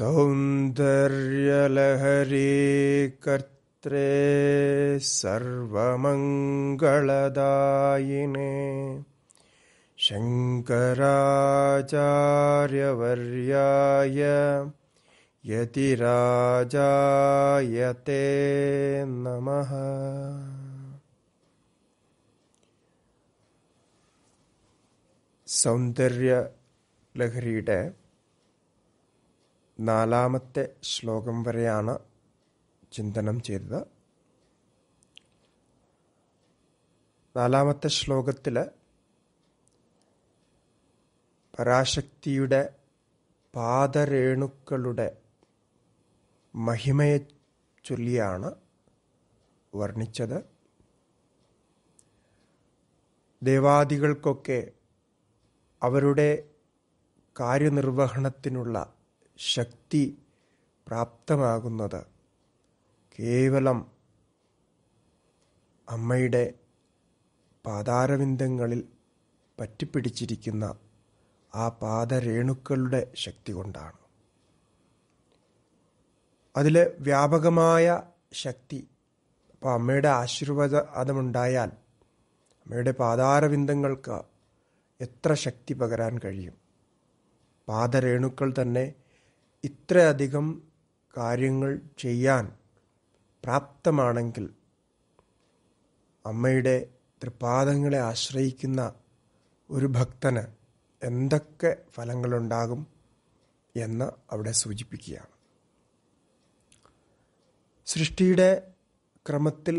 सौन्दर्यलहरे कर्त्रे सर्वमङ्गलदायिने शङ्कराचार्यवर्याय यतिराजायते नमः സൗന്ദര്യ ലഹരിയുടെ നാലാമത്തെ ശ്ലോകം വരെയാണ് ചിന്തനം ചെയ്തത് നാലാമത്തെ ശ്ലോകത്തിൽ പരാശക്തിയുടെ പാദരേണുക്കളുടെ മഹിമയെ ചൊല്ലിയാണ് വർണ്ണിച്ചത് ദേവാദികൾക്കൊക്കെ അവരുടെ കാര്യനിർവഹണത്തിനുള്ള ശക്തി പ്രാപ്തമാകുന്നത് കേവലം അമ്മയുടെ പാതാരവിന്ദങ്ങളിൽ പറ്റിപ്പിടിച്ചിരിക്കുന്ന ആ പാദരേണുക്കളുടെ ശക്തി കൊണ്ടാണ് അതിൽ വ്യാപകമായ ശക്തി അപ്പോൾ അമ്മയുടെ അതമുണ്ടായാൽ അമ്മയുടെ പാതാരവിന്ദങ്ങൾക്ക് എത്ര ശക്തി പകരാൻ കഴിയും പാദരേണുക്കൾ തന്നെ ഇത്രയധികം കാര്യങ്ങൾ ചെയ്യാൻ പ്രാപ്തമാണെങ്കിൽ അമ്മയുടെ തൃപാദങ്ങളെ ആശ്രയിക്കുന്ന ഒരു ഭക്തന് എന്തൊക്കെ ഫലങ്ങളുണ്ടാകും എന്ന് അവിടെ സൂചിപ്പിക്കുകയാണ് സൃഷ്ടിയുടെ ക്രമത്തിൽ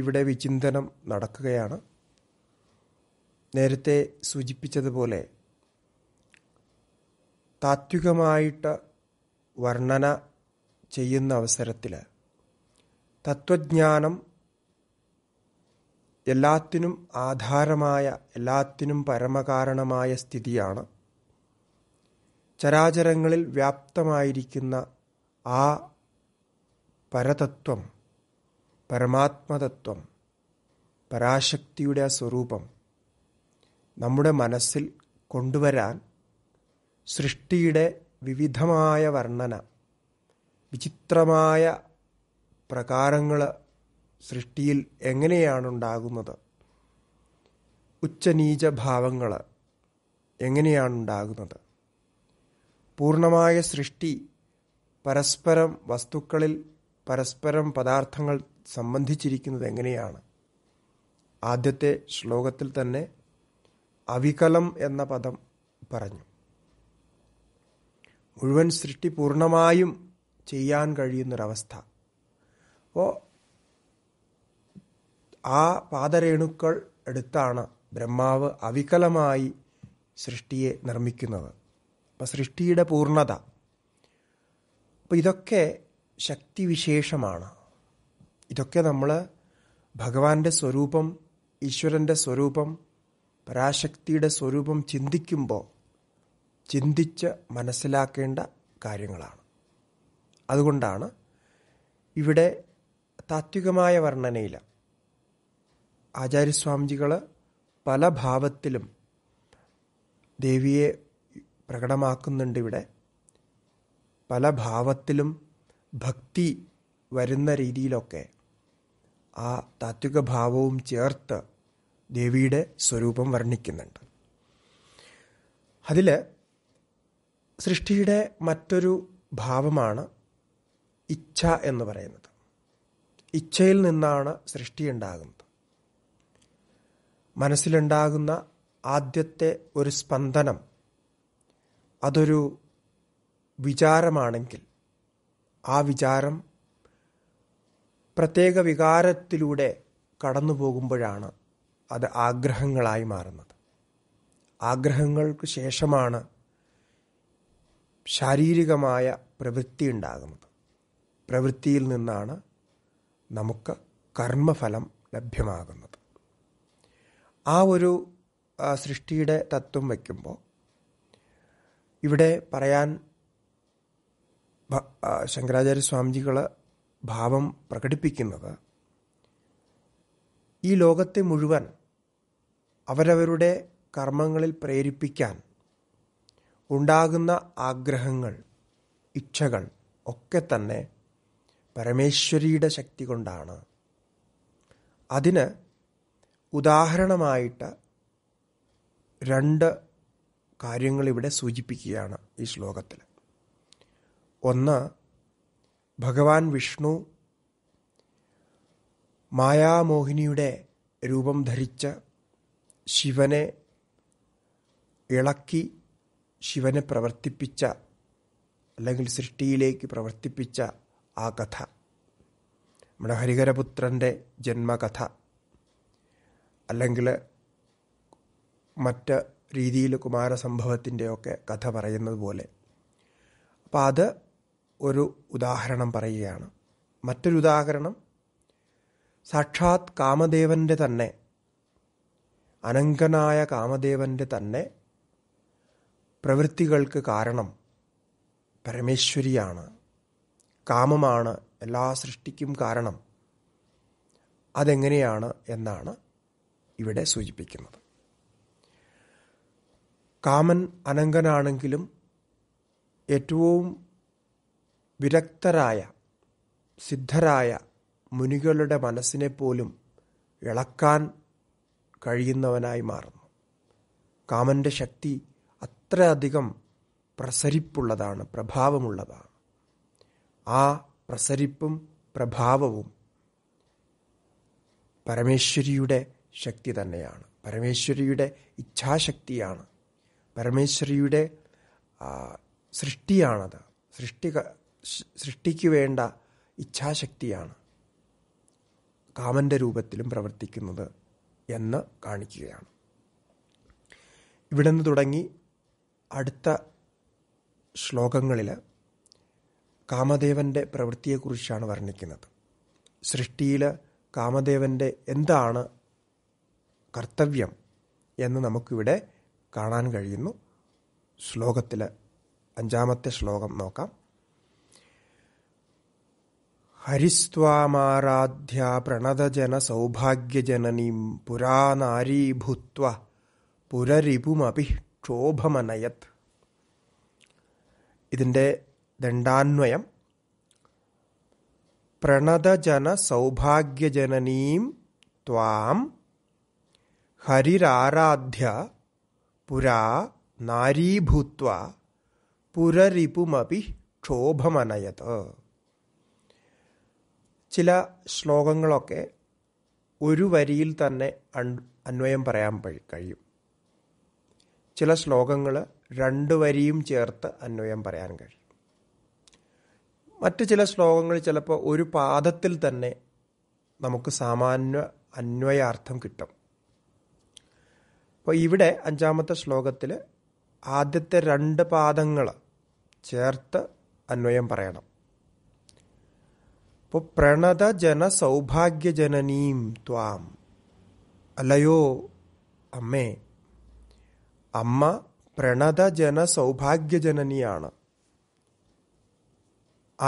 ഇവിടെ വിചിന്തനം നടക്കുകയാണ് നേരത്തെ സൂചിപ്പിച്ചതുപോലെ താത്വികമായിട്ട് വർണ്ണന ചെയ്യുന്ന അവസരത്തിൽ തത്വജ്ഞാനം എല്ലാത്തിനും ആധാരമായ എല്ലാത്തിനും പരമകാരണമായ സ്ഥിതിയാണ് ചരാചരങ്ങളിൽ വ്യാപ്തമായിരിക്കുന്ന ആ പരതത്വം പരമാത്മതത്വം പരാശക്തിയുടെ ആ സ്വരൂപം നമ്മുടെ മനസ്സിൽ കൊണ്ടുവരാൻ സൃഷ്ടിയുടെ വിവിധമായ വർണ്ണന വിചിത്രമായ പ്രകാരങ്ങൾ സൃഷ്ടിയിൽ എങ്ങനെയാണുണ്ടാകുന്നത് ഉച്ചനീച ഭാവങ്ങൾ എങ്ങനെയാണുണ്ടാകുന്നത് പൂർണ്ണമായ സൃഷ്ടി പരസ്പരം വസ്തുക്കളിൽ പരസ്പരം പദാർത്ഥങ്ങൾ സംബന്ധിച്ചിരിക്കുന്നത് എങ്ങനെയാണ് ആദ്യത്തെ ശ്ലോകത്തിൽ തന്നെ അവികലം എന്ന പദം പറഞ്ഞു മുഴുവൻ സൃഷ്ടി പൂർണ്ണമായും ചെയ്യാൻ കഴിയുന്നൊരവസ്ഥ അപ്പോൾ ആ പാദരേണുക്കൾ എടുത്താണ് ബ്രഹ്മാവ് അവികലമായി സൃഷ്ടിയെ നിർമ്മിക്കുന്നത് അപ്പം സൃഷ്ടിയുടെ പൂർണ്ണത അപ്പം ഇതൊക്കെ ശക്തിവിശേഷമാണ് ഇതൊക്കെ നമ്മൾ ഭഗവാന്റെ സ്വരൂപം ഈശ്വരൻ്റെ സ്വരൂപം പരാശക്തിയുടെ സ്വരൂപം ചിന്തിക്കുമ്പോൾ ചിന്തിച്ച് മനസ്സിലാക്കേണ്ട കാര്യങ്ങളാണ് അതുകൊണ്ടാണ് ഇവിടെ താത്വികമായ വർണ്ണനയില്ല ആചാര്യസ്വാമിജികൾ പല ഭാവത്തിലും ദേവിയെ പ്രകടമാക്കുന്നുണ്ട് ഇവിടെ പല ഭാവത്തിലും ഭക്തി വരുന്ന രീതിയിലൊക്കെ ആ താത്വിക ഭാവവും ചേർത്ത് ദേവിയുടെ സ്വരൂപം വർണ്ണിക്കുന്നുണ്ട് അതിൽ സൃഷ്ടിയുടെ മറ്റൊരു ഭാവമാണ് ഇച്ഛ എന്ന് പറയുന്നത് ഇച്ഛയിൽ നിന്നാണ് സൃഷ്ടി ഉണ്ടാകുന്നത് മനസ്സിലുണ്ടാകുന്ന ആദ്യത്തെ ഒരു സ്പന്ദനം അതൊരു വിചാരമാണെങ്കിൽ ആ വിചാരം പ്രത്യേക വികാരത്തിലൂടെ കടന്നു പോകുമ്പോഴാണ് അത് ആഗ്രഹങ്ങളായി മാറുന്നത് ആഗ്രഹങ്ങൾക്ക് ശേഷമാണ് ശാരീരികമായ പ്രവൃത്തി ഉണ്ടാകുന്നത് പ്രവൃത്തിയിൽ നിന്നാണ് നമുക്ക് കർമ്മഫലം ലഭ്യമാകുന്നത് ആ ഒരു സൃഷ്ടിയുടെ തത്വം വയ്ക്കുമ്പോൾ ഇവിടെ പറയാൻ ശങ്കരാചാര്യ സ്വാമിജികൾ ഭാവം പ്രകടിപ്പിക്കുന്നത് ഈ ലോകത്തെ മുഴുവൻ അവരവരുടെ കർമ്മങ്ങളിൽ പ്രേരിപ്പിക്കാൻ ഉണ്ടാകുന്ന ആഗ്രഹങ്ങൾ ഇച്ഛകൾ ഒക്കെ തന്നെ പരമേശ്വരിയുടെ ശക്തി കൊണ്ടാണ് അതിന് ഉദാഹരണമായിട്ട് രണ്ട് കാര്യങ്ങൾ ഇവിടെ സൂചിപ്പിക്കുകയാണ് ഈ ശ്ലോകത്തിൽ ഒന്ന് ഭഗവാൻ വിഷ്ണു മായാമോഹിനിയുടെ രൂപം ധരിച്ച് ശിവനെ ഇളക്കി ശിവനെ പ്രവർത്തിപ്പിച്ച അല്ലെങ്കിൽ സൃഷ്ടിയിലേക്ക് പ്രവർത്തിപ്പിച്ച ആ കഥ നമ്മുടെ ഹരിഹരപുത്രൻ്റെ ജന്മകഥ അല്ലെങ്കിൽ മറ്റ് രീതിയിൽ കുമാരസംഭവത്തിൻ്റെയൊക്കെ കഥ പറയുന്നത് പോലെ അപ്പോൾ അത് ഒരു ഉദാഹരണം പറയുകയാണ് മറ്റൊരു ഉദാഹരണം സാക്ഷാത് കാമദേവൻ്റെ തന്നെ അനങ്കനായ കാമദേവൻ്റെ തന്നെ പ്രവൃത്തികൾക്ക് കാരണം പരമേശ്വരിയാണ് കാമമാണ് എല്ലാ സൃഷ്ടിക്കും കാരണം അതെങ്ങനെയാണ് എന്നാണ് ഇവിടെ സൂചിപ്പിക്കുന്നത് കാമൻ അനങ്കനാണെങ്കിലും ഏറ്റവും വിരക്തരായ സിദ്ധരായ മുനികളുടെ മനസ്സിനെ പോലും ഇളക്കാൻ കഴിയുന്നവനായി മാറുന്നു കാമൻ്റെ ശക്തി അത്രയധികം പ്രസരിപ്പുള്ളതാണ് പ്രഭാവമുള്ളതാണ് ആ പ്രസരിപ്പും പ്രഭാവവും പരമേശ്വരിയുടെ ശക്തി തന്നെയാണ് പരമേശ്വരിയുടെ ഇച്ഛാശക്തിയാണ് പരമേശ്വരിയുടെ സൃഷ്ടിയാണത് സൃഷ്ടി സൃഷ്ടിക്ക് വേണ്ട ഇച്ഛാശക്തിയാണ് കാമൻ്റെ രൂപത്തിലും പ്രവർത്തിക്കുന്നത് എന്ന് കാണിക്കുകയാണ് ഇവിടെ നിന്ന് തുടങ്ങി അടുത്ത ശ്ലോകങ്ങളിൽ കാമദേവൻ്റെ പ്രവൃത്തിയെക്കുറിച്ചാണ് വർണ്ണിക്കുന്നത് സൃഷ്ടിയിൽ കാമദേവൻ്റെ എന്താണ് കർത്തവ്യം എന്ന് നമുക്കിവിടെ കാണാൻ കഴിയുന്നു ശ്ലോകത്തിൽ അഞ്ചാമത്തെ ശ്ലോകം നോക്കാം ഹരിസ്വാമാരാധ്യ പ്രണതജന സൗഭാഗ്യജനനീം പുരാനാരീഭൂത്വ പുരരിപുമപി ക്ഷോഭമനയത് ഇതിൻ്റെ ദണ്ഡാന്വയം പ്രണതജന സൗഭാഗ്യജനനീം ത്വാം ഹരിരാരാധ്യ പുരാ നാരീഭൂത്വ പുരരിപുമപി ക്ഷോഭമനയത് ചില ശ്ലോകങ്ങളൊക്കെ ഒരു വരിയിൽ തന്നെ അൺ അന്വയം പറയാൻ കഴിയും ചില ശ്ലോകങ്ങൾ രണ്ട് വരിയും ചേർത്ത് അന്വയം പറയാൻ കഴിയും മറ്റ് ചില ശ്ലോകങ്ങൾ ചിലപ്പോൾ ഒരു പാദത്തിൽ തന്നെ നമുക്ക് സാമാന്യ അന്വയാർത്ഥം കിട്ടും അപ്പോൾ ഇവിടെ അഞ്ചാമത്തെ ശ്ലോകത്തിൽ ആദ്യത്തെ രണ്ട് പാദങ്ങൾ ചേർത്ത് അന്വയം പറയണം അപ്പോൾ പ്രണത ജന സൗഭാഗ്യജനനീം ത്വാം അല്ലയോ അമ്മേ അമ്മ പ്രണതജന സൗഭാഗ്യജനനിയാണ്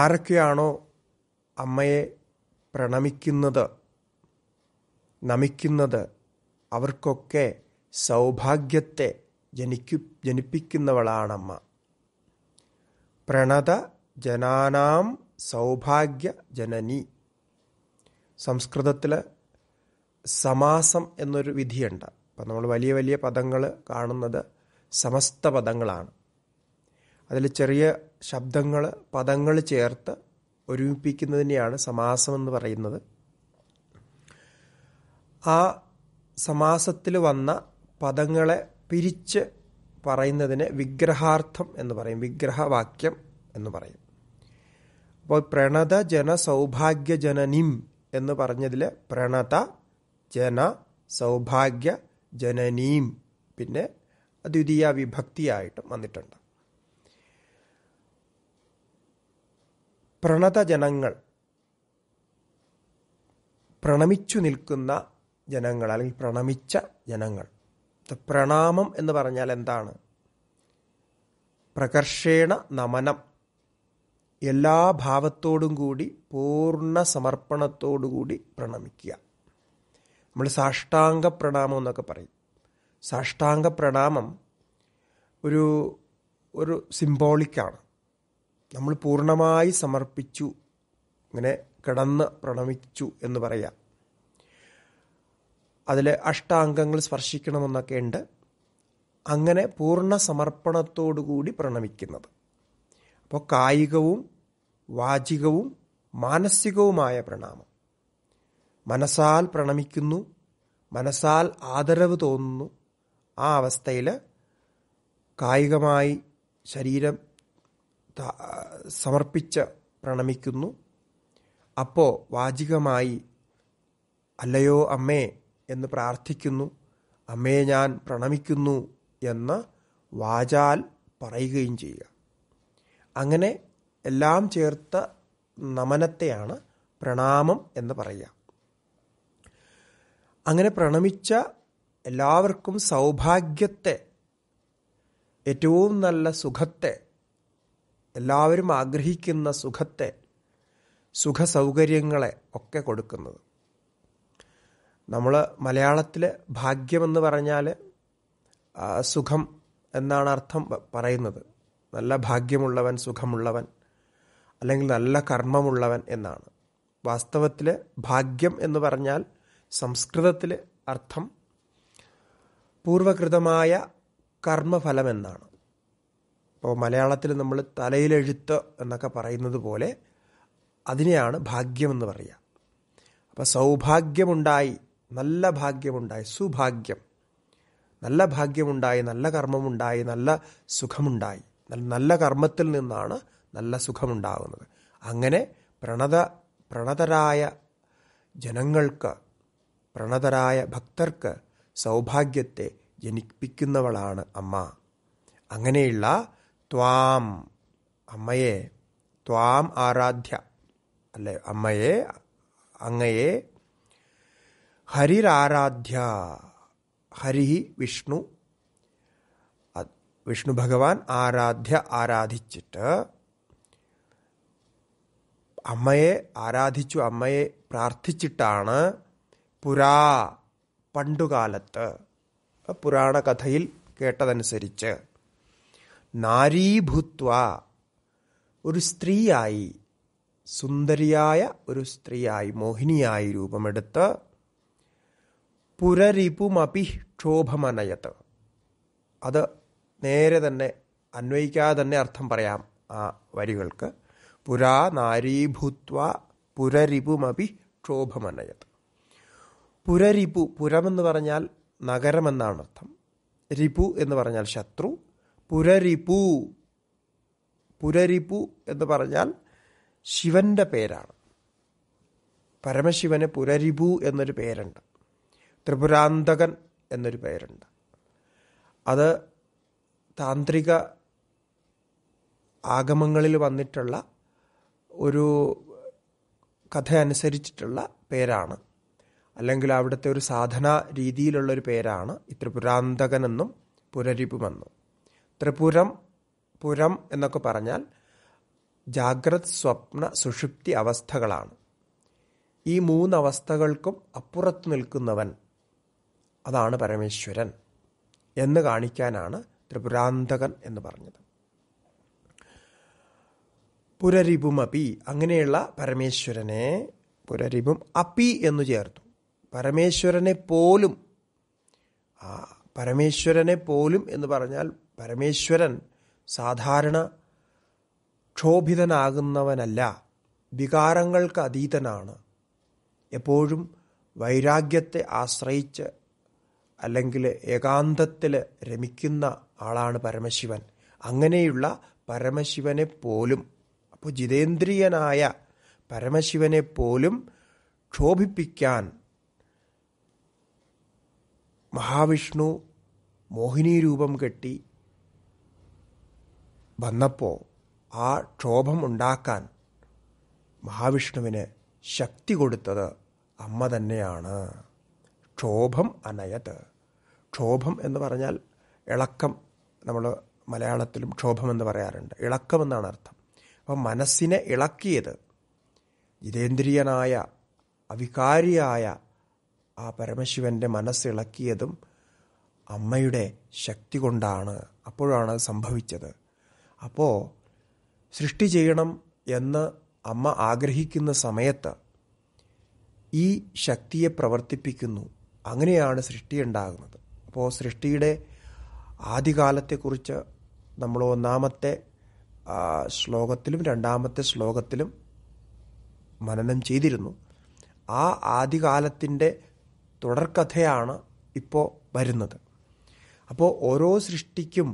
ആരൊക്കെയാണോ അമ്മയെ പ്രണമിക്കുന്നത് നമിക്കുന്നത് അവർക്കൊക്കെ സൗഭാഗ്യത്തെ ജനിക്കു ജനിപ്പിക്കുന്നവളാണമ്മ പ്രണത ജനാനാം സൗഭാഗ്യ ജനനി സംസ്കൃതത്തിൽ സമാസം എന്നൊരു വിധിയുണ്ട് അപ്പം നമ്മൾ വലിയ വലിയ പദങ്ങൾ കാണുന്നത് സമസ്ത പദങ്ങളാണ് അതിൽ ചെറിയ ശബ്ദങ്ങൾ പദങ്ങൾ ചേർത്ത് ഒരുമിപ്പിക്കുന്നതിനെയാണ് സമാസം എന്ന് പറയുന്നത് ആ സമാസത്തിൽ വന്ന പദങ്ങളെ പിരിച്ച് പറയുന്നതിന് വിഗ്രഹാർത്ഥം എന്ന് പറയും വിഗ്രഹവാക്യം എന്ന് പറയും അപ്പോൾ പ്രണത ജന സൗഭാഗ്യ ജനനിം എന്ന് പറഞ്ഞതിൽ പ്രണത ജന സൗഭാഗ്യ ജനനീം പിന്നെ ദ്വിതീയ വിഭക്തിയായിട്ടും വന്നിട്ടുണ്ട് പ്രണതജനങ്ങൾ പ്രണമിച്ചു നിൽക്കുന്ന ജനങ്ങൾ അല്ലെങ്കിൽ പ്രണമിച്ച ജനങ്ങൾ പ്രണാമം എന്ന് പറഞ്ഞാൽ എന്താണ് പ്രകർഷേണ നമനം എല്ലാ ഭാവത്തോടും കൂടി പൂർണ്ണ സമർപ്പണത്തോടുകൂടി പ്രണമിക്കുക നമ്മൾ സാഷ്ടാംഗ പ്രണാമം എന്നൊക്കെ പറയും സാഷ്ടാംഗ പ്രണാമം ഒരു ഒരു സിംബോളിക്കാണ് നമ്മൾ പൂർണ്ണമായി സമർപ്പിച്ചു ഇങ്ങനെ കിടന്ന് പ്രണമിച്ചു എന്ന് പറയാം അതിൽ അഷ്ടാംഗങ്ങൾ സ്പർശിക്കണമെന്നൊക്കെ ഉണ്ട് അങ്ങനെ പൂർണ്ണ സമർപ്പണത്തോടുകൂടി പ്രണമിക്കുന്നത് അപ്പോൾ കായികവും വാചികവും മാനസികവുമായ പ്രണാമം മനസ്സാൽ പ്രണമിക്കുന്നു മനസ്സാൽ ആദരവ് തോന്നുന്നു ആ അവസ്ഥയിൽ കായികമായി ശരീരം സമർപ്പിച്ച് പ്രണമിക്കുന്നു അപ്പോൾ വാചികമായി അല്ലയോ അമ്മേ എന്ന് പ്രാർത്ഥിക്കുന്നു അമ്മയെ ഞാൻ പ്രണമിക്കുന്നു എന്ന് വാചാൽ പറയുകയും ചെയ്യുക അങ്ങനെ എല്ലാം ചേർത്ത നമനത്തെയാണ് പ്രണാമം എന്ന് പറയുക അങ്ങനെ പ്രണമിച്ച എല്ലാവർക്കും സൗഭാഗ്യത്തെ ഏറ്റവും നല്ല സുഖത്തെ എല്ലാവരും ആഗ്രഹിക്കുന്ന സുഖത്തെ സുഖസൗകര്യങ്ങളെ ഒക്കെ കൊടുക്കുന്നത് നമ്മൾ മലയാളത്തിൽ ഭാഗ്യമെന്ന് പറഞ്ഞാൽ സുഖം എന്നാണ് അർത്ഥം പറയുന്നത് നല്ല ഭാഗ്യമുള്ളവൻ സുഖമുള്ളവൻ അല്ലെങ്കിൽ നല്ല കർമ്മമുള്ളവൻ എന്നാണ് വാസ്തവത്തിൽ ഭാഗ്യം എന്ന് പറഞ്ഞാൽ സംസ്കൃതത്തിൽ അർത്ഥം പൂർവകൃതമായ കർമ്മഫലമെന്നാണ് ഇപ്പോൾ മലയാളത്തിൽ നമ്മൾ തലയിലെഴുത്ത് എന്നൊക്കെ പറയുന്നത് പോലെ അതിനെയാണ് ഭാഗ്യമെന്ന് പറയുക അപ്പോൾ സൗഭാഗ്യമുണ്ടായി നല്ല ഭാഗ്യമുണ്ടായി സുഭാഗ്യം നല്ല ഭാഗ്യമുണ്ടായി നല്ല കർമ്മമുണ്ടായി നല്ല സുഖമുണ്ടായി നല്ല കർമ്മത്തിൽ നിന്നാണ് നല്ല സുഖമുണ്ടാകുന്നത് അങ്ങനെ പ്രണത പ്രണതരായ ജനങ്ങൾക്ക് പ്രണതരായ ഭക്തർക്ക് സൗഭാഗ്യത്തെ ജനിപ്പിക്കുന്നവളാണ് അമ്മ അങ്ങനെയുള്ള ത്വാം അമ്മയെ ത്വാം ആരാധ്യ അല്ലെ അമ്മയെ അങ്ങയെ ഹരിരാരാധ്യ ഹരി വിഷ്ണു വിഷ്ണു ഭഗവാൻ ആരാധ്യ ആരാധിച്ചിട്ട് അമ്മയെ ആരാധിച്ചു അമ്മയെ പ്രാർത്ഥിച്ചിട്ടാണ് പുരാ പണ്ടുകാലത്ത് കഥയിൽ കേട്ടതനുസരിച്ച് നാരീഭൂത്വ ഒരു സ്ത്രീയായി സുന്ദരിയായ ഒരു സ്ത്രീയായി മോഹിനിയായി രൂപമെടുത്ത് പുരരിപുമപി ക്ഷോഭമനയത് അത് നേരെ തന്നെ അന്വയിക്കാതെ തന്നെ അർത്ഥം പറയാം ആ വരികൾക്ക് പുരാ നാരീഭൂത്വ പുരരിപുമപി ക്ഷോഭമനയത് പുരരിപു പുരമെന്ന് പറഞ്ഞാൽ നഗരമെന്നാണ് അർത്ഥം രിപു എന്ന് പറഞ്ഞാൽ ശത്രു പുരരിപു പുരരിപു എന്ന് പറഞ്ഞാൽ ശിവന്റെ പേരാണ് പരമശിവന് പുരരിപു എന്നൊരു പേരുണ്ട് ത്രിപുരാന്തകൻ എന്നൊരു പേരുണ്ട് അത് താന്ത്രിക ആഗമങ്ങളിൽ വന്നിട്ടുള്ള ഒരു കഥ അനുസരിച്ചിട്ടുള്ള പേരാണ് അല്ലെങ്കിൽ അവിടുത്തെ ഒരു രീതിയിലുള്ള രീതിയിലുള്ളൊരു പേരാണ് എന്നും പുരരിപുമെന്നും ത്രിപുരം പുരം എന്നൊക്കെ പറഞ്ഞാൽ ജാഗ്രത് സ്വപ്ന സുഷുപ്തി അവസ്ഥകളാണ് ഈ മൂന്നവസ്ഥകൾക്കും അപ്പുറത്ത് നിൽക്കുന്നവൻ അതാണ് പരമേശ്വരൻ എന്ന് കാണിക്കാനാണ് ത്രിപുരാന്തകൻ എന്ന് പറഞ്ഞത് പുരരിപുമപി അങ്ങനെയുള്ള പരമേശ്വരനെ പുരരിപും അപി എന്നു ചേർത്തു പരമേശ്വരനെ പോലും ആ പരമേശ്വരനെ പോലും എന്ന് പറഞ്ഞാൽ പരമേശ്വരൻ സാധാരണ ക്ഷോഭിതനാകുന്നവനല്ല വികാരങ്ങൾക്ക് അതീതനാണ് എപ്പോഴും വൈരാഗ്യത്തെ ആശ്രയിച്ച് അല്ലെങ്കിൽ ഏകാന്തത്തിൽ രമിക്കുന്ന ആളാണ് പരമശിവൻ അങ്ങനെയുള്ള പരമശിവനെ പോലും അപ്പോൾ ജിതേന്ദ്രിയനായ പരമശിവനെ പോലും ക്ഷോഭിപ്പിക്കാൻ മഹാവിഷ്ണു മോഹിനി രൂപം കെട്ടി വന്നപ്പോൾ ആ ക്ഷോഭം ഉണ്ടാക്കാൻ മഹാവിഷ്ണുവിന് ശക്തി കൊടുത്തത് അമ്മ തന്നെയാണ് ക്ഷോഭം അനയത് ക്ഷോഭം എന്ന് പറഞ്ഞാൽ ഇളക്കം നമ്മൾ മലയാളത്തിലും ക്ഷോഭം എന്ന് പറയാറുണ്ട് ഇളക്കം എന്നാണ് അർത്ഥം അപ്പം മനസ്സിനെ ഇളക്കിയത് ജിതേന്ദ്രിയനായ അവികാരിയായ ആ പരമശിവന്റെ മനസ്സിളക്കിയതും അമ്മയുടെ ശക്തി കൊണ്ടാണ് അപ്പോഴാണ് അത് സംഭവിച്ചത് അപ്പോൾ സൃഷ്ടി ചെയ്യണം എന്ന് അമ്മ ആഗ്രഹിക്കുന്ന സമയത്ത് ഈ ശക്തിയെ പ്രവർത്തിപ്പിക്കുന്നു അങ്ങനെയാണ് സൃഷ്ടി ഉണ്ടാകുന്നത് അപ്പോൾ സൃഷ്ടിയുടെ ആദ്യകാലത്തെക്കുറിച്ച് നമ്മൾ ഒന്നാമത്തെ ശ്ലോകത്തിലും രണ്ടാമത്തെ ശ്ലോകത്തിലും മനനം ചെയ്തിരുന്നു ആ ആദ്യകാലത്തിൻ്റെ തുടർക്കഥയാണ് ഇപ്പോൾ വരുന്നത് അപ്പോൾ ഓരോ സൃഷ്ടിക്കും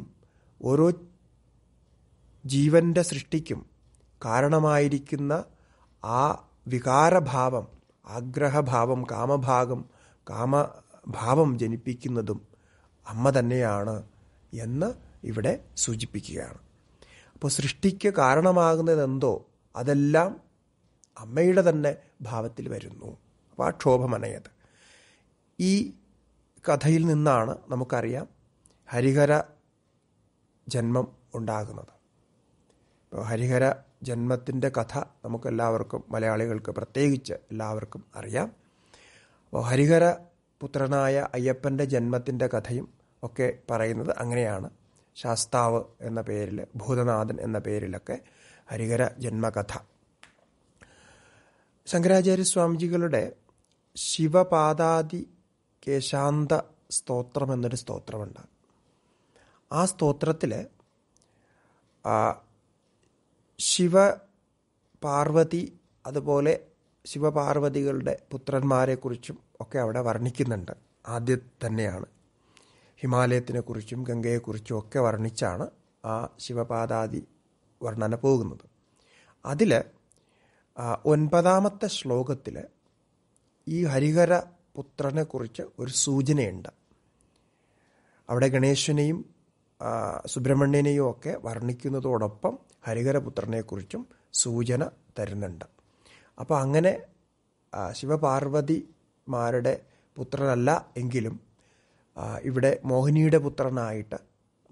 ഓരോ ജീവൻ്റെ സൃഷ്ടിക്കും കാരണമായിരിക്കുന്ന ആ വികാരഭാവം ആഗ്രഹഭാവം കാമഭാഗം കാമഭാവം ജനിപ്പിക്കുന്നതും അമ്മ തന്നെയാണ് എന്ന് ഇവിടെ സൂചിപ്പിക്കുകയാണ് അപ്പോൾ സൃഷ്ടിക്ക് കാരണമാകുന്നതെന്തോ അതെല്ലാം അമ്മയുടെ തന്നെ ഭാവത്തിൽ വരുന്നു അപ്പോൾ ആ ക്ഷോഭമനയത് ഈ കഥയിൽ നിന്നാണ് നമുക്കറിയാം ഹരിഹര ജന്മം ഉണ്ടാകുന്നത് ഇപ്പോൾ ഹരിഹര ജന്മത്തിൻ്റെ കഥ നമുക്കെല്ലാവർക്കും മലയാളികൾക്ക് പ്രത്യേകിച്ച് എല്ലാവർക്കും അറിയാം അപ്പോൾ ഹരിഹര പുത്രനായ അയ്യപ്പൻ്റെ ജന്മത്തിൻ്റെ കഥയും ഒക്കെ പറയുന്നത് അങ്ങനെയാണ് ശാസ്താവ് എന്ന പേരിൽ ഭൂതനാഥൻ എന്ന പേരിലൊക്കെ ഹരിഹര ജന്മകഥ ശങ്കരാചാര്യ സ്വാമിജികളുടെ ശിവപാദാദി കേശാന്ത സ്തോത്രം എന്നൊരു സ്തോത്രമുണ്ട് ആ സ്തോത്രത്തിൽ ശിവ പാർവതി അതുപോലെ ശിവപാർവതികളുടെ പുത്രന്മാരെക്കുറിച്ചും ഒക്കെ അവിടെ വർണ്ണിക്കുന്നുണ്ട് ആദ്യം തന്നെയാണ് ഹിമാലയത്തിനെക്കുറിച്ചും ഗംഗയെക്കുറിച്ചും ഒക്കെ വർണ്ണിച്ചാണ് ആ ശിവപാദാദി വർണ്ണന പോകുന്നത് അതിൽ ഒൻപതാമത്തെ ശ്ലോകത്തിൽ ഈ ഹരിഹര പുത്രനെക്കുറിച്ച് ഒരു സൂചനയുണ്ട് അവിടെ ഗണേശനെയും സുബ്രഹ്മണ്യനെയും ഒക്കെ വർണ്ണിക്കുന്നതോടൊപ്പം ഹരിഹരപുത്രനെക്കുറിച്ചും സൂചന തരുന്നുണ്ട് അപ്പോൾ അങ്ങനെ ശിവപാർവതിമാരുടെ പുത്രനല്ല എങ്കിലും ഇവിടെ മോഹിനിയുടെ പുത്രനായിട്ട്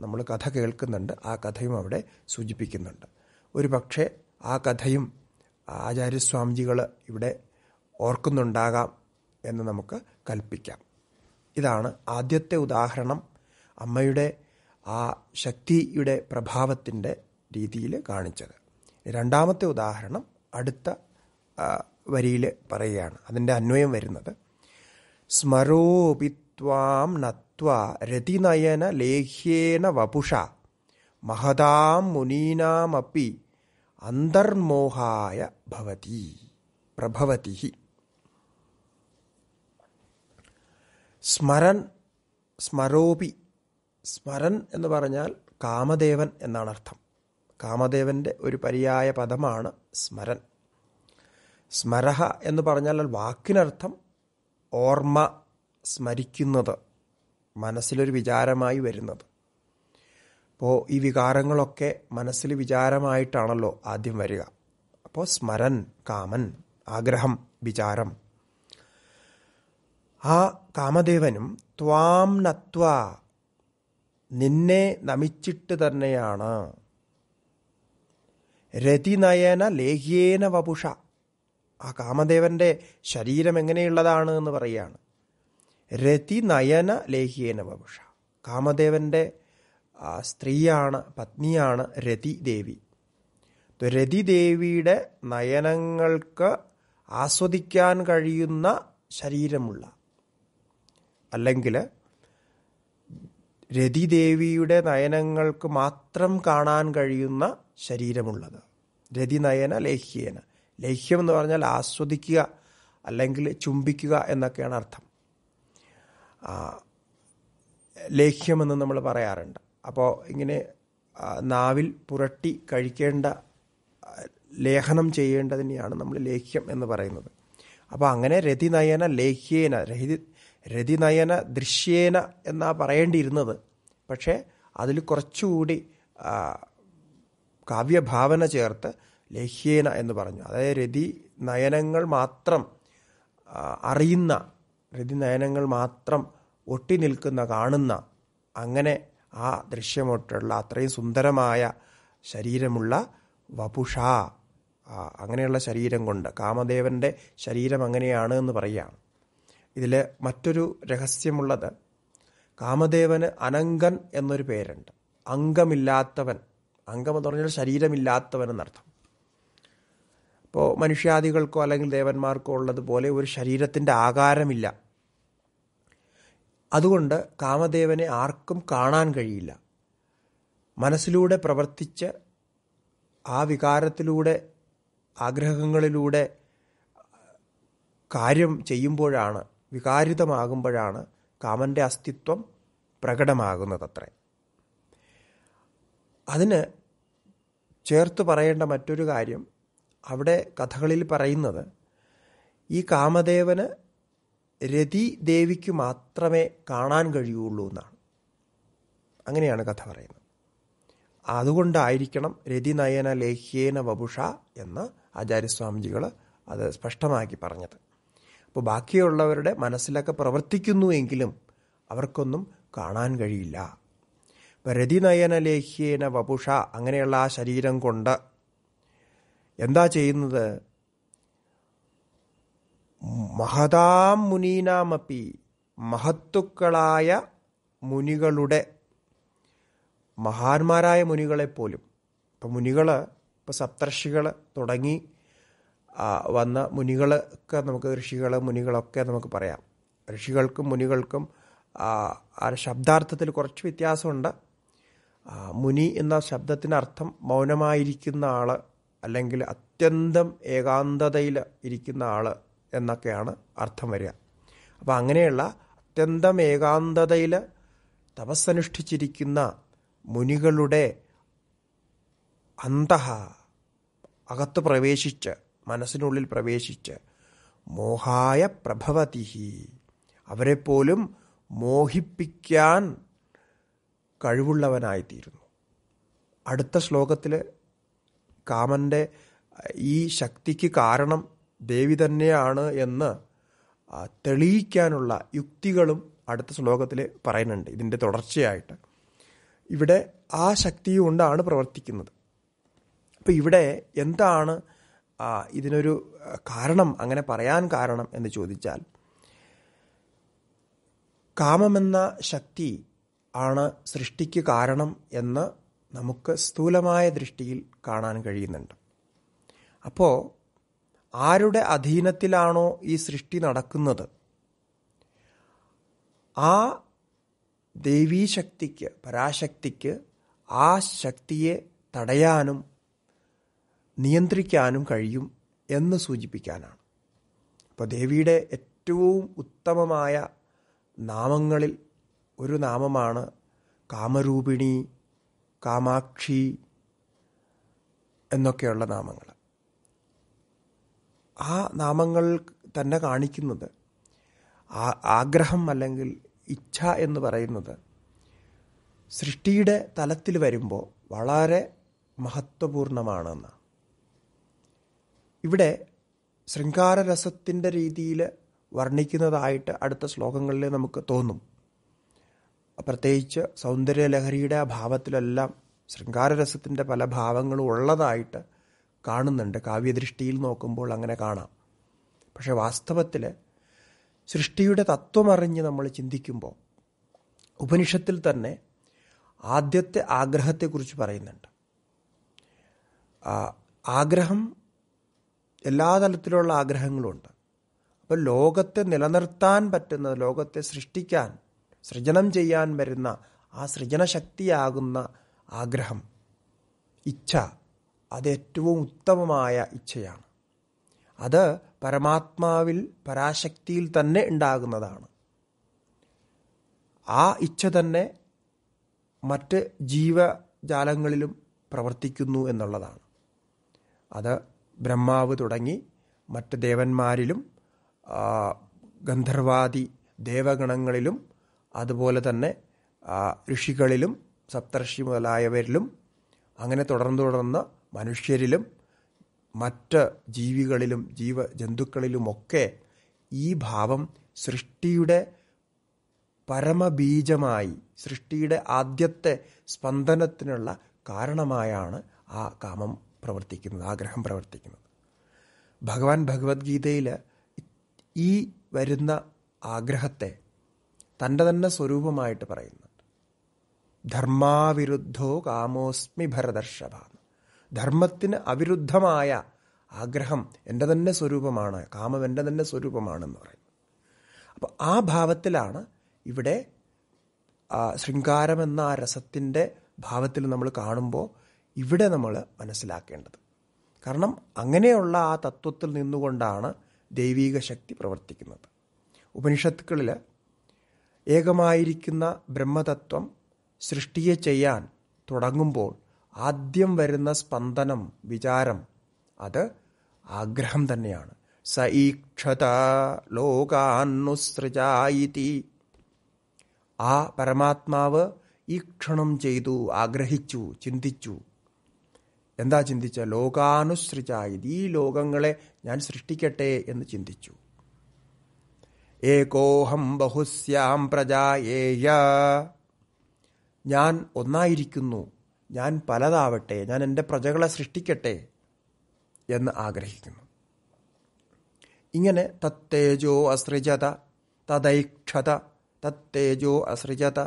നമ്മൾ കഥ കേൾക്കുന്നുണ്ട് ആ കഥയും അവിടെ സൂചിപ്പിക്കുന്നുണ്ട് ഒരു പക്ഷേ ആ കഥയും ആചാര്യസ്വാമിജികൾ ഇവിടെ ഓർക്കുന്നുണ്ടാകാം എന്ന് നമുക്ക് കൽപ്പിക്കാം ഇതാണ് ആദ്യത്തെ ഉദാഹരണം അമ്മയുടെ ആ ശക്തിയുടെ പ്രഭാവത്തിൻ്റെ രീതിയിൽ കാണിച്ചത് രണ്ടാമത്തെ ഉദാഹരണം അടുത്ത വരിയിൽ പറയുകയാണ് അതിൻ്റെ അന്വയം വരുന്നത് സ്മരോപിത്വാം നത്വ രതിനയന ലേഹ്യേന വപുഷ മഹതാം മുനീനാമപ്പി അന്തർമോഹായ ഭവതി പ്രഭവതി സ്മരൻ സ്മരോപി സ്മരൻ എന്ന് പറഞ്ഞാൽ കാമദേവൻ എന്നാണ് അർത്ഥം കാമദേവൻ്റെ ഒരു പര്യായ പദമാണ് സ്മരൻ സ്മരഹ എന്ന് പറഞ്ഞാൽ വാക്കിനർത്ഥം ഓർമ്മ സ്മരിക്കുന്നത് മനസ്സിലൊരു വിചാരമായി വരുന്നത് അപ്പോൾ ഈ വികാരങ്ങളൊക്കെ മനസ്സിൽ വിചാരമായിട്ടാണല്ലോ ആദ്യം വരിക അപ്പോൾ സ്മരൻ കാമൻ ആഗ്രഹം വിചാരം ആ കാമദേവനും ത്വാം നത്വ നിന്നെ നമിച്ചിട്ട് തന്നെയാണ് രതിനയന ലേഹ്യേന വപുഷ ആ കാമദേവൻ്റെ ശരീരം എങ്ങനെയുള്ളതാണ് എന്ന് പറയുകയാണ് രതിനയന ലേഹ്യേന വപുഷ കാമദേവൻ്റെ സ്ത്രീയാണ് പത്നിയാണ് രതി ദേവി രതി ദേവിയുടെ നയനങ്ങൾക്ക് ആസ്വദിക്കാൻ കഴിയുന്ന ശരീരമുള്ള അല്ലെങ്കിൽ രതിദേവിയുടെ നയനങ്ങൾക്ക് മാത്രം കാണാൻ കഴിയുന്ന ശരീരമുള്ളത് രതിനയന ലേഹ്യേന ലേഹ്യം എന്ന് പറഞ്ഞാൽ ആസ്വദിക്കുക അല്ലെങ്കിൽ ചുംബിക്കുക എന്നൊക്കെയാണ് അർത്ഥം ലേഹ്യമെന്ന് നമ്മൾ പറയാറുണ്ട് അപ്പോൾ ഇങ്ങനെ നാവിൽ പുരട്ടി കഴിക്കേണ്ട ലേഖനം ചെയ്യേണ്ടതിനെയാണ് നമ്മൾ ലേഹ്യം എന്ന് പറയുന്നത് അപ്പോൾ അങ്ങനെ രതിനയന ലേഹ്യേന രഹിതി രതിനയന ദൃശ്യേന എന്നാ പറയേണ്ടിയിരുന്നത് പക്ഷേ അതിൽ കുറച്ചുകൂടി കാവ്യഭാവന ചേർത്ത് ലഹ്യേന എന്ന് പറഞ്ഞു അതായത് രതി നയനങ്ങൾ മാത്രം അറിയുന്ന രതി നയനങ്ങൾ മാത്രം ഒട്ടി നിൽക്കുന്ന കാണുന്ന അങ്ങനെ ആ ദൃശ്യമൊട്ടുള്ള അത്രയും സുന്ദരമായ ശരീരമുള്ള വപുഷ അങ്ങനെയുള്ള ശരീരം കൊണ്ട് കാമദേവന്റെ ശരീരം അങ്ങനെയാണ് എന്ന് പറയാം ഇതിലെ മറ്റൊരു രഹസ്യമുള്ളത് കാമദേവന് അനങ്കൻ എന്നൊരു പേരുണ്ട് അംഗമില്ലാത്തവൻ അംഗം എന്ന് പറഞ്ഞാൽ ശരീരമില്ലാത്തവൻ എന്നർത്ഥം അപ്പോൾ മനുഷ്യാദികൾക്കോ അല്ലെങ്കിൽ ദേവന്മാർക്കോ ഉള്ളതുപോലെ ഒരു ശരീരത്തിൻ്റെ ആകാരമില്ല അതുകൊണ്ട് കാമദേവനെ ആർക്കും കാണാൻ കഴിയില്ല മനസ്സിലൂടെ പ്രവർത്തിച്ച് ആ വികാരത്തിലൂടെ ആഗ്രഹങ്ങളിലൂടെ കാര്യം ചെയ്യുമ്പോഴാണ് വികാരിതമാകുമ്പോഴാണ് കാമൻ്റെ അസ്തിത്വം പ്രകടമാകുന്നതത്രേ അതിന് ചേർത്ത് പറയേണ്ട മറ്റൊരു കാര്യം അവിടെ കഥകളിൽ പറയുന്നത് ഈ കാമദേവന് രതി ദേവിക്ക് മാത്രമേ കാണാൻ കഴിയുള്ളൂ എന്നാണ് അങ്ങനെയാണ് കഥ പറയുന്നത് അതുകൊണ്ടായിരിക്കണം രതിനയന ലേഹ്യേന വപുഷ എന്ന് ആചാര്യസ്വാമിജികൾ അത് സ്പഷ്ടമാക്കി പറഞ്ഞത് അപ്പോൾ ബാക്കിയുള്ളവരുടെ മനസ്സിലൊക്കെ പ്രവർത്തിക്കുന്നു എങ്കിലും അവർക്കൊന്നും കാണാൻ കഴിയില്ല രതിനയനലേഹ്യേന വപുഷ അങ്ങനെയുള്ള ആ ശരീരം കൊണ്ട് എന്താ ചെയ്യുന്നത് മഹതാം മുനീനാമപ്പി മഹത്തുക്കളായ മുനികളുടെ മഹാന്മാരായ മുനികളെപ്പോലും ഇപ്പം മുനികൾ ഇപ്പം സപ്തർഷികൾ തുടങ്ങി വന്ന മുനികളൊക്കെ നമുക്ക് ഋഷികൾ മുനികളൊക്കെ നമുക്ക് പറയാം ഋഷികൾക്കും മുനികൾക്കും ആ ശബ്ദാർത്ഥത്തിൽ കുറച്ച് വ്യത്യാസമുണ്ട് മുനി എന്ന ശബ്ദത്തിനർത്ഥം മൗനമായിരിക്കുന്ന ആൾ അല്ലെങ്കിൽ അത്യന്തം ഏകാന്തതയിൽ ഇരിക്കുന്ന ആൾ എന്നൊക്കെയാണ് അർത്ഥം വരിക അപ്പോൾ അങ്ങനെയുള്ള അത്യന്തം ഏകാന്തതയിൽ തപസ്സനുഷ്ഠിച്ചിരിക്കുന്ന മുനികളുടെ അന്ത അകത്ത് പ്രവേശിച്ച് മനസ്സിനുള്ളിൽ പ്രവേശിച്ച് മോഹായ പ്രഭവതിഹി അവരെപ്പോലും മോഹിപ്പിക്കാൻ കഴിവുള്ളവനായിത്തീരുന്നു അടുത്ത ശ്ലോകത്തിൽ കാമൻ്റെ ഈ ശക്തിക്ക് കാരണം ദേവി തന്നെയാണ് എന്ന് തെളിയിക്കാനുള്ള യുക്തികളും അടുത്ത ശ്ലോകത്തിൽ പറയുന്നുണ്ട് ഇതിൻ്റെ തുടർച്ചയായിട്ട് ഇവിടെ ആ ശക്തി കൊണ്ടാണ് പ്രവർത്തിക്കുന്നത് അപ്പോൾ ഇവിടെ എന്താണ് ഇതിനൊരു കാരണം അങ്ങനെ പറയാൻ കാരണം എന്ന് ചോദിച്ചാൽ കാമമെന്ന ശക്തി ആണ് സൃഷ്ടിക്ക് കാരണം എന്ന് നമുക്ക് സ്ഥൂലമായ ദൃഷ്ടിയിൽ കാണാൻ കഴിയുന്നുണ്ട് അപ്പോൾ ആരുടെ അധീനത്തിലാണോ ഈ സൃഷ്ടി നടക്കുന്നത് ആ ദേവീശക്തിക്ക് പരാശക്തിക്ക് ആ ശക്തിയെ തടയാനും നിയന്ത്രിക്കാനും കഴിയും എന്ന് സൂചിപ്പിക്കാനാണ് അപ്പോൾ ദേവിയുടെ ഏറ്റവും ഉത്തമമായ നാമങ്ങളിൽ ഒരു നാമമാണ് കാമരൂപിണി കാമാക്ഷി എന്നൊക്കെയുള്ള നാമങ്ങൾ ആ നാമങ്ങൾ തന്നെ കാണിക്കുന്നത് ആഗ്രഹം അല്ലെങ്കിൽ ഇച്ഛ എന്ന് പറയുന്നത് സൃഷ്ടിയുടെ തലത്തിൽ വരുമ്പോൾ വളരെ മഹത്വപൂർണ്ണമാണെന്നാണ് ഇവിടെ ശൃംഗാരരസത്തിൻ്റെ രീതിയിൽ വർണ്ണിക്കുന്നതായിട്ട് അടുത്ത ശ്ലോകങ്ങളിൽ നമുക്ക് തോന്നും പ്രത്യേകിച്ച് സൗന്ദര്യലഹരിയുടെ ആ ഭാവത്തിലെല്ലാം ശൃംഗാരരസത്തിൻ്റെ പല ഭാവങ്ങളും ഉള്ളതായിട്ട് കാണുന്നുണ്ട് കാവ്യദൃഷ്ടിയിൽ നോക്കുമ്പോൾ അങ്ങനെ കാണാം പക്ഷേ വാസ്തവത്തിൽ സൃഷ്ടിയുടെ തത്വമറിഞ്ഞ് നമ്മൾ ചിന്തിക്കുമ്പോൾ ഉപനിഷത്തിൽ തന്നെ ആദ്യത്തെ ആഗ്രഹത്തെക്കുറിച്ച് പറയുന്നുണ്ട് ആഗ്രഹം എല്ലാ തലത്തിലുള്ള ആഗ്രഹങ്ങളുമുണ്ട് അപ്പോൾ ലോകത്തെ നിലനിർത്താൻ പറ്റുന്ന ലോകത്തെ സൃഷ്ടിക്കാൻ സൃജനം ചെയ്യാൻ വരുന്ന ആ സൃജനശക്തിയാകുന്ന ആഗ്രഹം ഇച്ഛ അതേറ്റവും ഉത്തമമായ ഇച്ഛയാണ് അത് പരമാത്മാവിൽ പരാശക്തിയിൽ തന്നെ ഉണ്ടാകുന്നതാണ് ആ ഇച്ഛ തന്നെ മറ്റ് ജീവജാലങ്ങളിലും പ്രവർത്തിക്കുന്നു എന്നുള്ളതാണ് അത് ബ്രഹ്മാവ് തുടങ്ങി മറ്റ് ദേവന്മാരിലും ഗന്ധർവാദി ദേവഗണങ്ങളിലും അതുപോലെ തന്നെ ഋഷികളിലും സപ്തർഷി മുതലായവരിലും അങ്ങനെ തുടർന്ന് തുടർന്ന് മനുഷ്യരിലും മറ്റ് ജീവികളിലും ജീവ ജന്തുക്കളിലുമൊക്കെ ഈ ഭാവം സൃഷ്ടിയുടെ പരമബീജമായി സൃഷ്ടിയുടെ ആദ്യത്തെ സ്പന്ദനത്തിനുള്ള കാരണമായാണ് ആ കാമം പ്രവർത്തിക്കുന്നത് ആഗ്രഹം പ്രവർത്തിക്കുന്നത് ഭഗവാൻ ഭഗവത്ഗീതയിൽ ഈ വരുന്ന ആഗ്രഹത്തെ തൻ്റെ തന്നെ സ്വരൂപമായിട്ട് പറയുന്നുണ്ട് ധർമാവിരുദ്ധോ കാമോസ്മി ഭരദർഷഭ ധർമ്മത്തിന് അവിരുദ്ധമായ ആഗ്രഹം എൻ്റെ തന്നെ സ്വരൂപമാണ് കാമം എൻ്റെ തന്നെ സ്വരൂപമാണെന്ന് പറയുന്നു അപ്പോൾ ആ ഭാവത്തിലാണ് ഇവിടെ ശൃംഗാരമെന്ന ആ രസത്തിൻ്റെ ഭാവത്തിൽ നമ്മൾ കാണുമ്പോൾ ഇവിടെ നമ്മൾ മനസ്സിലാക്കേണ്ടത് കാരണം അങ്ങനെയുള്ള ആ തത്വത്തിൽ നിന്നുകൊണ്ടാണ് ദൈവീക ശക്തി പ്രവർത്തിക്കുന്നത് ഉപനിഷത്തുക്കളിൽ ഏകമായിരിക്കുന്ന ബ്രഹ്മതത്വം സൃഷ്ടിയെ ചെയ്യാൻ തുടങ്ങുമ്പോൾ ആദ്യം വരുന്ന സ്പന്ദനം വിചാരം അത് ആഗ്രഹം തന്നെയാണ് സഈക്ഷത ലോകാനുസൃജായിതി ആ പരമാത്മാവ് ഈക്ഷണം ചെയ്തു ആഗ്രഹിച്ചു ചിന്തിച്ചു എന്താ ചിന്തിച്ച ലോകാനുസൃജായത് ഈ ലോകങ്ങളെ ഞാൻ സൃഷ്ടിക്കട്ടെ എന്ന് ചിന്തിച്ചു ഏകോഹം ബഹുസ്യാം പ്രജായേയ ഞാൻ ഒന്നായിരിക്കുന്നു ഞാൻ പലതാവട്ടെ ഞാൻ എൻ്റെ പ്രജകളെ സൃഷ്ടിക്കട്ടെ എന്ന് ആഗ്രഹിക്കുന്നു ഇങ്ങനെ തത്തേജോ അസൃജത തദൈക്ഷത തത്തേജോ അസൃജത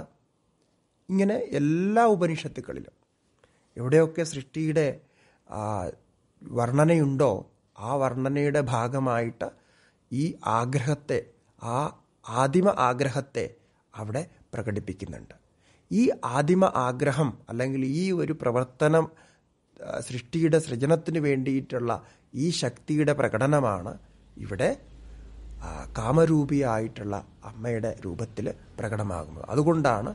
ഇങ്ങനെ എല്ലാ ഉപനിഷത്തുക്കളിലും എവിടെയൊക്കെ സൃഷ്ടിയുടെ വർണ്ണനയുണ്ടോ ആ വർണ്ണനയുടെ ഭാഗമായിട്ട് ഈ ആഗ്രഹത്തെ ആ ആദിമ ആഗ്രഹത്തെ അവിടെ പ്രകടിപ്പിക്കുന്നുണ്ട് ഈ ആദിമ ആഗ്രഹം അല്ലെങ്കിൽ ഈ ഒരു പ്രവർത്തനം സൃഷ്ടിയുടെ സൃജനത്തിന് വേണ്ടിയിട്ടുള്ള ഈ ശക്തിയുടെ പ്രകടനമാണ് ഇവിടെ കാമരൂപിയായിട്ടുള്ള അമ്മയുടെ രൂപത്തിൽ പ്രകടമാകുന്നത് അതുകൊണ്ടാണ്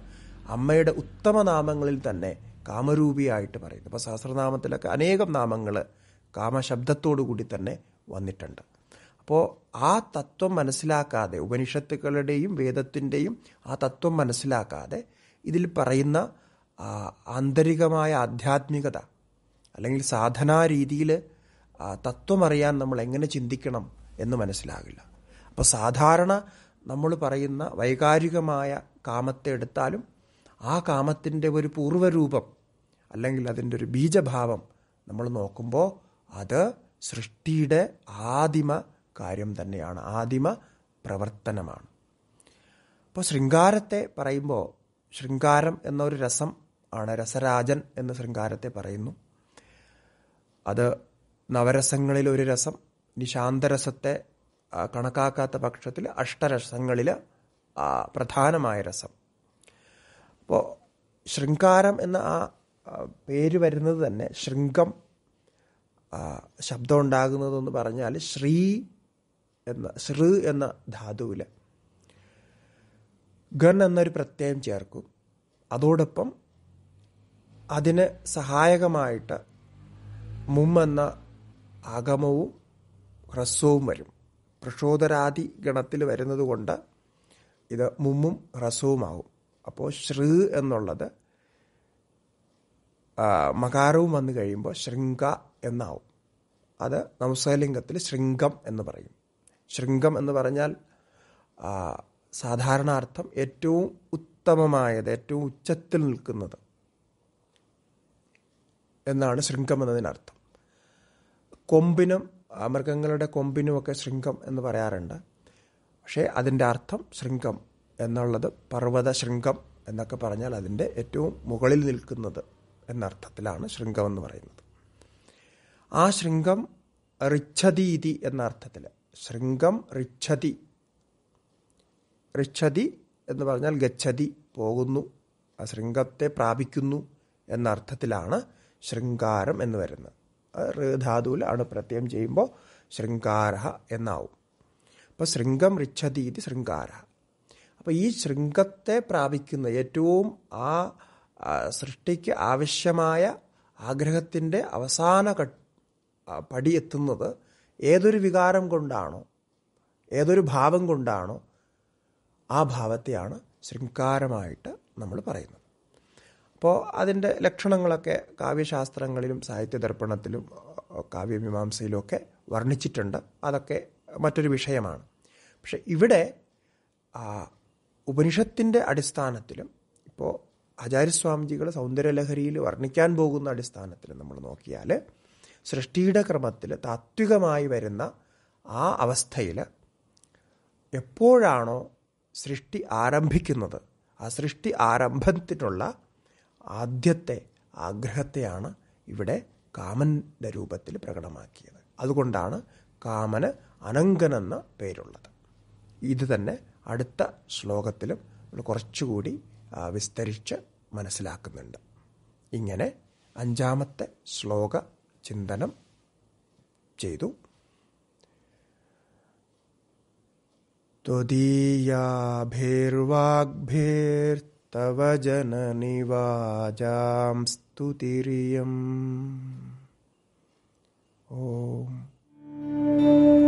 അമ്മയുടെ ഉത്തമനാമങ്ങളിൽ തന്നെ കാമരൂപിയായിട്ട് പറയുന്നത് അപ്പോൾ സഹസ്രനാമത്തിലൊക്കെ അനേകം നാമങ്ങൾ കാമശബ്ദത്തോടു കൂടി തന്നെ വന്നിട്ടുണ്ട് അപ്പോൾ ആ തത്വം മനസ്സിലാക്കാതെ ഉപനിഷത്തുക്കളുടെയും വേദത്തിൻ്റെയും ആ തത്വം മനസ്സിലാക്കാതെ ഇതിൽ പറയുന്ന ആന്തരികമായ ആധ്യാത്മികത അല്ലെങ്കിൽ സാധനാ രീതിയിൽ തത്വമറിയാൻ നമ്മൾ എങ്ങനെ ചിന്തിക്കണം എന്ന് മനസ്സിലാകില്ല അപ്പോൾ സാധാരണ നമ്മൾ പറയുന്ന വൈകാരികമായ കാമത്തെ എടുത്താലും ആ കാമത്തിൻ്റെ ഒരു പൂർവ്വരൂപം അല്ലെങ്കിൽ അതിൻ്റെ ഒരു ബീജഭാവം നമ്മൾ നോക്കുമ്പോൾ അത് സൃഷ്ടിയുടെ ആദിമ കാര്യം തന്നെയാണ് ആദിമ പ്രവർത്തനമാണ് അപ്പോൾ ശൃംഗാരത്തെ പറയുമ്പോൾ ശൃംഗാരം എന്നൊരു രസം ആണ് രസരാജൻ എന്ന ശൃംഗാരത്തെ പറയുന്നു അത് നവരസങ്ങളിൽ ഒരു രസം നിശാന്തരസത്തെ കണക്കാക്കാത്ത പക്ഷത്തിൽ അഷ്ടരസങ്ങളിൽ പ്രധാനമായ രസം അപ്പോൾ ശൃംഗാരം എന്ന ആ പേര് വരുന്നത് തന്നെ ശൃംഗം ശബ്ദം ഉണ്ടാകുന്നതെന്ന് പറഞ്ഞാൽ ശ്രീ എന്ന ശ്രീ എന്ന ധാതുവിൽ ഗൺ എന്നൊരു പ്രത്യയം ചേർക്കും അതോടൊപ്പം അതിന് സഹായകമായിട്ട് മും എന്ന ആഗമവും ഹ്രസ്വവും വരും പ്രക്ഷോദരാദി ഗണത്തിൽ വരുന്നത് കൊണ്ട് ഇത് മുമ്മും ഹ്രസ്വവുമാകും അപ്പോൾ ശ്രീ എന്നുള്ളത് മകാരവും വന്നു കഴിയുമ്പോൾ ശൃംഗ എന്നാവും അത് നമസ്കലിംഗത്തിൽ ശൃംഗം എന്ന് പറയും ശൃംഗം എന്ന് പറഞ്ഞാൽ സാധാരണ അർത്ഥം ഏറ്റവും ഉത്തമമായത് ഏറ്റവും ഉച്ചത്തിൽ നിൽക്കുന്നത് എന്നാണ് ശൃംഗം എന്നതിനർത്ഥം കൊമ്പിനും മൃഗങ്ങളുടെ കൊമ്പിനുമൊക്കെ ശൃംഗം എന്ന് പറയാറുണ്ട് പക്ഷേ അതിൻ്റെ അർത്ഥം ശൃംഗം എന്നുള്ളത് പർവ്വത ശൃംഗം എന്നൊക്കെ പറഞ്ഞാൽ അതിൻ്റെ ഏറ്റവും മുകളിൽ നിൽക്കുന്നത് എന്നർത്ഥത്തിലാണ് ശൃംഗം എന്ന് പറയുന്നത് ആ ശൃംഗം റിച്ഛതീതി എന്ന അർത്ഥത്തിൽ ശൃംഗം റിച്ഛതി റിച്ഛതി എന്ന് പറഞ്ഞാൽ ഗച്ഛതി പോകുന്നു ആ ശൃംഗത്തെ പ്രാപിക്കുന്നു എന്ന അർത്ഥത്തിലാണ് ശൃംഗാരം എന്ന് വരുന്നത് ഋധാതുവിൽ ആണ് പ്രത്യയം ചെയ്യുമ്പോൾ ശൃംഗാര എന്നാവും അപ്പോൾ ശൃംഗം റിച്ഛതി ഇത് ശൃംഗാര അപ്പോൾ ഈ ശൃംഗത്തെ പ്രാപിക്കുന്ന ഏറ്റവും ആ സൃഷ്ടിക്ക് ആവശ്യമായ ആഗ്രഹത്തിൻ്റെ അവസാന പടി എത്തുന്നത് ഏതൊരു വികാരം കൊണ്ടാണോ ഏതൊരു ഭാവം കൊണ്ടാണോ ആ ഭാവത്തെയാണ് ശൃംഗാരമായിട്ട് നമ്മൾ പറയുന്നത് അപ്പോൾ അതിൻ്റെ ലക്ഷണങ്ങളൊക്കെ കാവ്യശാസ്ത്രങ്ങളിലും സാഹിത്യ ദർപ്പണത്തിലും കാവ്യമീമാംസയിലുമൊക്കെ വർണ്ണിച്ചിട്ടുണ്ട് അതൊക്കെ മറ്റൊരു വിഷയമാണ് പക്ഷെ ഇവിടെ ഉപനിഷത്തിൻ്റെ അടിസ്ഥാനത്തിലും ഇപ്പോൾ ആചാര്യസ്വാമിജികൾ സൗന്ദര്യലഹരിയിൽ വർണ്ണിക്കാൻ പോകുന്ന അടിസ്ഥാനത്തിൽ നമ്മൾ നോക്കിയാൽ സൃഷ്ടിയുടെ ക്രമത്തിൽ താത്വികമായി വരുന്ന ആ അവസ്ഥയിൽ എപ്പോഴാണോ സൃഷ്ടി ആരംഭിക്കുന്നത് ആ സൃഷ്ടി ആരംഭത്തിനുള്ള ആദ്യത്തെ ആഗ്രഹത്തെയാണ് ഇവിടെ കാമൻ്റെ രൂപത്തിൽ പ്രകടമാക്കിയത് അതുകൊണ്ടാണ് കാമന് അനങ്കനെന്ന പേരുള്ളത് ഇത് തന്നെ അടുത്ത ശ്ലോകത്തിലും നമ്മൾ കുറച്ചുകൂടി വിസ്തരിച്ച് മനസ്സിലാക്കുന്നുണ്ട് ഇങ്ങനെ അഞ്ചാമത്തെ ശ്ലോക ചിന്തനം ചെയ്തു ത്വദീയാഭിർവാഗ്ഭിർത്തവ ജനനി സ്തുതിരിയം ഓം